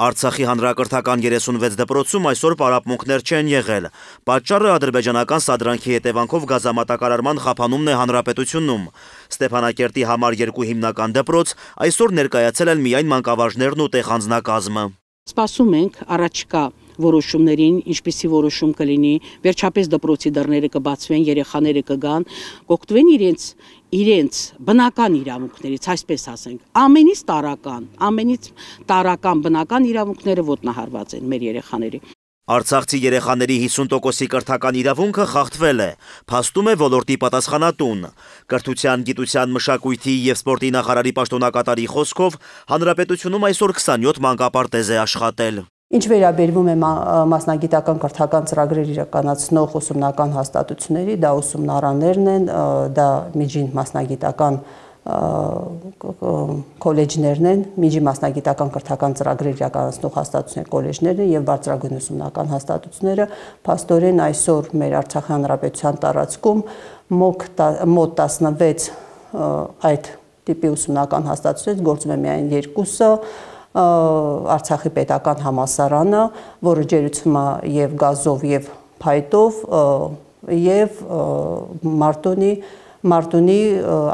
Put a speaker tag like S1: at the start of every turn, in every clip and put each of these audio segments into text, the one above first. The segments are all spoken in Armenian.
S1: Արցախի հանրակրթական 36 դպրոցում այսօր պարապմունքներ չեն եղել։ Պատճառը ադրբեջանական սադրանքի հետևանքով գազամատակարարման խափանումն է հանրապետությունում։ Ստեփանակերտի համար երկու հիմնական դպրոց այսօր ներկայացել են միայն մանկավարժներն ու տեղանձնակազմը։
S2: Սպասում ենք առաջկա որոշումներին, ինչպիսի որոշում կլինի, վերջապես դպրոցի դռները կբացվեն, երեխաները կգան, կօգտվեն իրենց իրենց բնական իրավունքներից, այսպես ասենք, ամենից տարական, ամենից տարական բնական իրավունքները ոտնահարված են մեր երեխաների։
S1: Արցախցի երեխաների 50%-ի կրթական իրավունքը խախտվել է, փաստում է ոլորտի պատասխանատուն։ Կրթության, գիտության, մշակույթի եւ սպորտի նախարարի պաշտոնակատարի խոսքով հանրապետությունում այսօր 27 մանկապարտեզ է աշխատել։
S3: Ինչ վերաբերվում է մասնագիտական կրթական ծրագրեր իրականացնող ուսումնական հաստատությունների, դա ուսումնարաներն են, դա միջին մասնագիտական քոլեջներն են, միջի մասնագիտական կրթական ծրագրեր իրականացնող հաստատությունների քոլեջներն են եւ բարձրագույն ուսումնական հաստատությունները, փաստորեն այսօր մեր Արցախի հանրապետության տարածքում մոտ 16 այդ տիպի ուսումնական հաստատությունից գործում է միայն երկուսը, Արցախի պետական համասարանը, որը ջերուցում է եւ գազով եւ փայտով եւ մարտոնի Մարտունի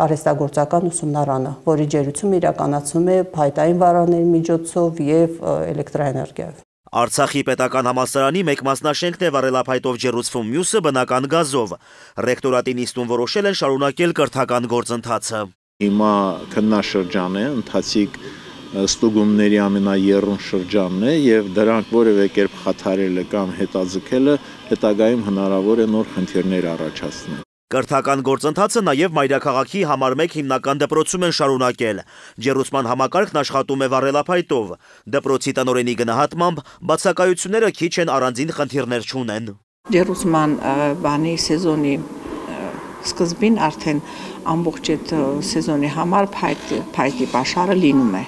S3: արհեստագործական ուսումնարանը, որի ջերությունը իրականացում է փայտային վարանների միջոցով եւ էլեկտրակայությամբ։
S1: Արցախի պետական համալսարանի մեկ մասնաշենքն է վառելափայտով ջերուցվում, մյուսը բնական գազով։ Ռեկտորատի նիստում որոշել են շարունակել կրթական գործընթացը։
S2: Հիմա քննաշրջան է, ընթացիկ ստուգումների ամենաերուն շրջանն է եւ դրանք որևէ կերպ խաթարելը կամ հետաձգելը հետագայում հնարավոր է նոր խնդիրներ առաջացնել։
S1: Կրթական գործընթացը նաև մայրաքաղաքի համար 1 հիմնական դպրոցում են շարունակել։ Ջերուսման համակարգն աշխատում է վառելափայտով։ Դպրոցի տնօրենի գնահատմամբ բացակայությունները քիչ են առանձին խնդիրներ չունեն։
S2: Ջերուսման բանի սեզոնի սկզբին արդեն ամբողջ այդ սեզոնի համար փայտի պաշարը լինում է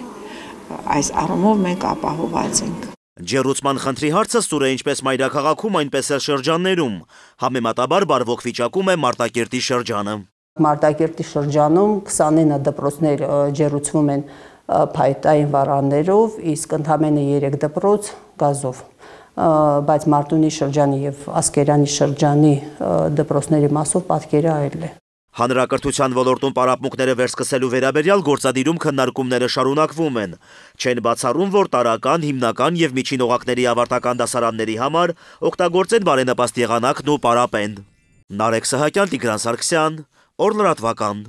S2: այս
S3: առումով մենք ապահոված ենք։
S1: Ջերուցման խնդրի հարցը սուր է ինչպես մայրաքաղաքում, այնպես էլ շրջաններում։ Համեմատաբար բարվոք վիճակում է Մարտակերտի շրջանը։
S3: Մարտակերտի շրջանում 29 դպրոցներ ջերուցվում են փայտային վարաններով, իսկ ընդամենը 3 դպրոց գազով բայց Մարտունի շրջանի եւ Ասկերանի շրջանի դպրոցների մասով պատկերը այլ է։
S1: Հանրակրթության ոլորտում պարապմունքները վերսկսելու վերաբերյալ գործադիրում քննարկումները շարունակվում են։ Չեն բացառում, որ տարական, հիմնական եւ միջինողակների ավարտական դասարանների համար օգտագործեն բարենպաստ եղանակն ու պարապեն։ Նարեկ Սահակյան, Տիգրան Սարգսյան, Օր լրատվական։